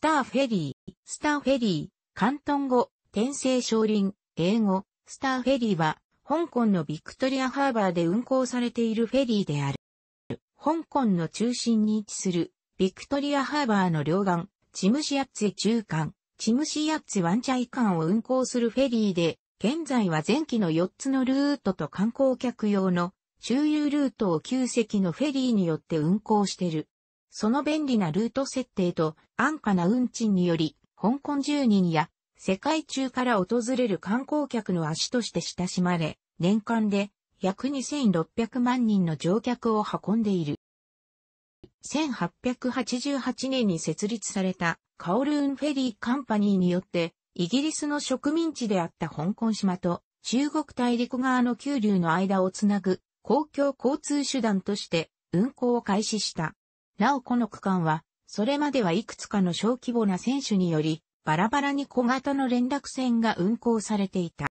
スターフェリー、スターフェリー、関東語、天聖少林、英語、スターフェリーは、香港のビクトリアハーバーで運航されているフェリーである。香港の中心に位置する、ビクトリアハーバーの両岸、チムシアッツェ中間、チムシアッツェワンチャイ間を運航するフェリーで、現在は前期の4つのルートと観光客用の中遊ルートを旧席のフェリーによって運航している。その便利なルート設定と安価な運賃により、香港住人や世界中から訪れる観光客の足として親しまれ、年間で約2600万人の乗客を運んでいる。1888年に設立されたカオルーンフェリーカンパニーによってイギリスの植民地であった香港島と中国大陸側の九流の間をつなぐ公共交通手段として運行を開始した。なおこの区間は、それまではいくつかの小規模な選手により、バラバラに小型の連絡船が運行されていた。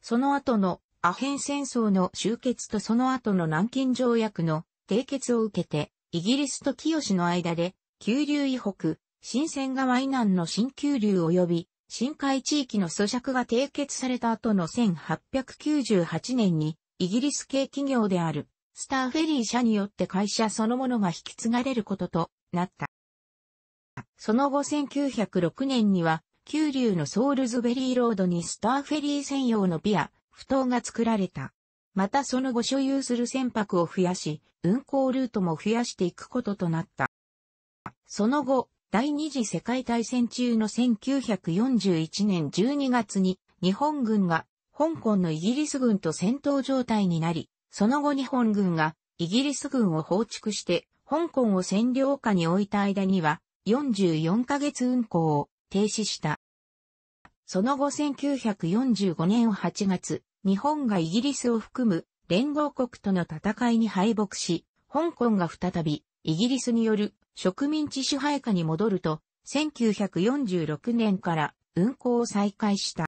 その後のアヘン戦争の終結とその後の南京条約の締結を受けて、イギリスと清の間で、急流以北、新鮮川以南の新急流及び、深海地域の咀嚼が締結された後の1898年に、イギリス系企業であるスターフェリー社によって会社そのものが引き継がれることとなった。その後1906年には、九流のソールズベリーロードにスターフェリー専用のビア、不当が作られた。またその後所有する船舶を増やし、運航ルートも増やしていくこととなった。その後、第二次世界大戦中の1941年12月に日本軍が香港のイギリス軍と戦闘状態になり、その後日本軍がイギリス軍を放逐して香港を占領下に置いた間には44ヶ月運行を停止した。その後1945年8月、日本がイギリスを含む連合国との戦いに敗北し、香港が再びイギリスによる植民地支配下に戻ると、1946年から運行を再開した。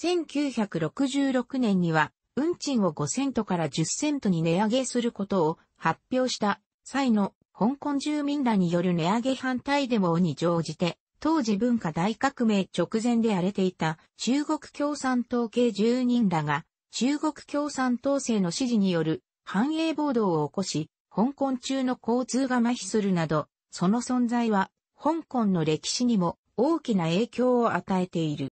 1966年には運賃を5セントから10セントに値上げすることを発表した際の香港住民らによる値上げ反対デモに乗じて、当時文化大革命直前で荒れていた中国共産党系住人らが中国共産党勢の支持による繁栄暴動を起こし、香港中の交通が麻痺するなど、その存在は香港の歴史にも大きな影響を与えている。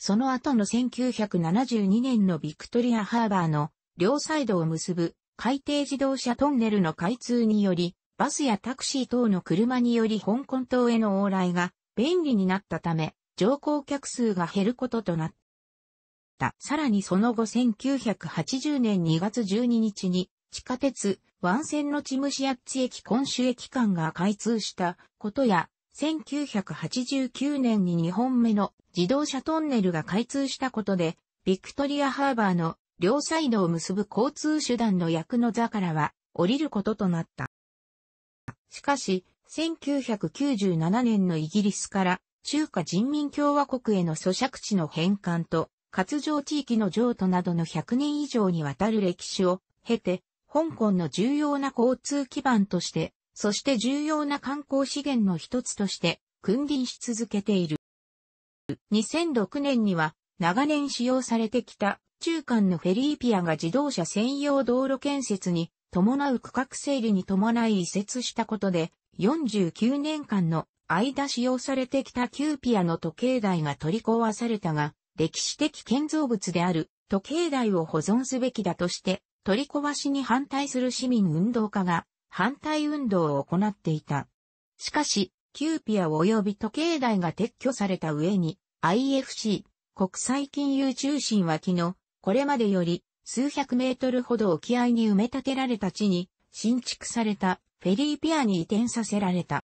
その後の1972年のビクトリアハーバーの両サイドを結ぶ海底自動車トンネルの開通により、バスやタクシー等の車により香港島への往来が便利になったため、乗降客数が減ることとなった。さらにその後1980年2月12日に地下鉄、湾線のチムシアッツ駅今州駅間が開通したことや、1989年に2本目の自動車トンネルが開通したことで、ビクトリアハーバーの両サイドを結ぶ交通手段の役の座からは降りることとなった。しかし、1997年のイギリスから中華人民共和国への租借地の返還と、活動地域の譲渡などの100年以上にわたる歴史を経て、香港の重要な交通基盤としてそして重要な観光資源の一つとして君臨し続けている。2006年には長年使用されてきた中間のフェリーピアが自動車専用道路建設に伴う区画整理に伴い移設したことで49年間の間使用されてきたキューピアの時計台が取り壊されたが歴史的建造物である時計台を保存すべきだとして取り壊しに反対する市民運動家が反対運動を行っていた。しかし、キューピア及び時計台が撤去された上に、IFC、国際金融中心は昨日、これまでより数百メートルほど沖合に埋め立てられた地に、新築されたフェリーピアに移転させられた。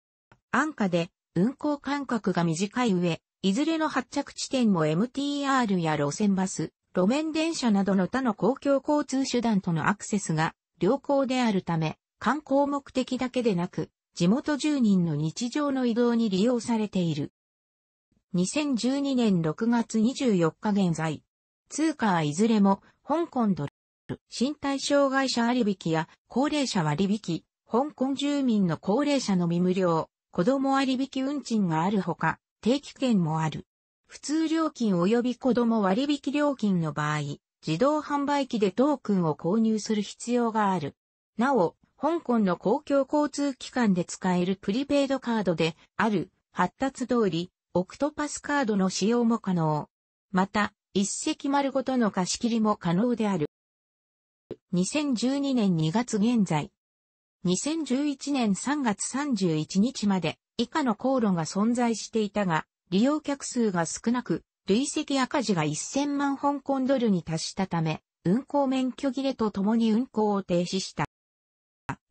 安価で運行間隔が短い上、いずれの発着地点も MTR や路線バス、路面電車などの他の公共交通手段とのアクセスが良好であるため、観光目的だけでなく、地元住人の日常の移動に利用されている。2012年6月24日現在、通貨はいずれも香港ドル、身体障害者割引や高齢者割引、香港住民の高齢者のみ無料、子供割引運賃があるほか、定期券もある。普通料金及び子供割引料金の場合、自動販売機でトークンを購入する必要がある。なお、香港の公共交通機関で使えるプリペイドカードである発達通り、オクトパスカードの使用も可能。また、一石丸ごとの貸し切りも可能である。2012年2月現在。2011年3月31日まで以下の航路が存在していたが、利用客数が少なく、累積赤字が1000万香港ドルに達したため、運行免許切れとともに運行を停止した。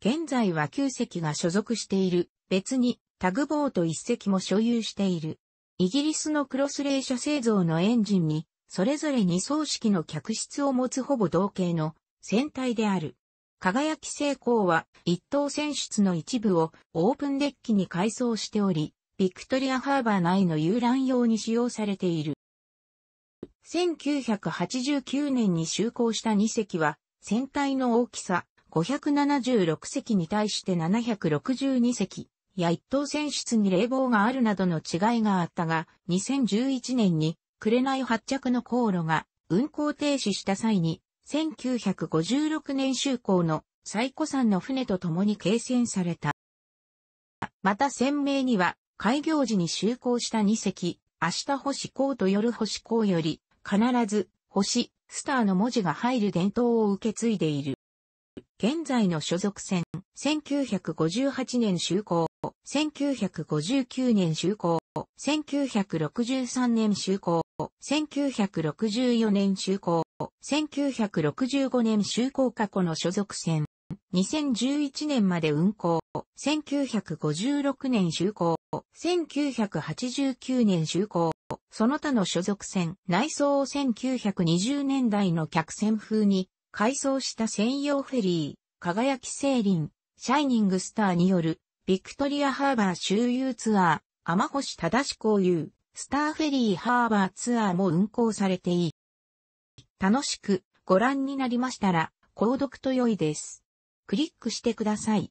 現在は9隻が所属している。別にタグボート1隻も所有している。イギリスのクロスレー社製造のエンジンに、それぞれ2層式の客室を持つほぼ同型の船体である。輝き成功は一等船室の一部をオープンデッキに改装しており、ビクトリアハーバー内の遊覧用に使用されている。1989年に就航した2隻は、船体の大きさ、576席に対して762席や一等選出に冷房があるなどの違いがあったが、2011年に紅発着の航路が運行停止した際に、1956年就航の最古山の船と共に形成された。また鮮明には、開業時に就航した2隻、明日星港と夜星港より、必ず、星、スターの文字が入る伝統を受け継いでいる。現在の所属船、1958年就航、1959年就航、1963年就航、1964年就航、1965年就航過去の所属船、2011年まで運航、1956年就航、1989年就航、その他の所属船、内装を1920年代の客船風に改装した専用フェリー、輝きセーリン、シャイニングスターによる、ビクトリアハーバー周遊ツアー、天星正しいう、スターフェリーハーバーツアーも運行されていい。楽しくご覧になりましたら、購読と良いです。クリックしてください。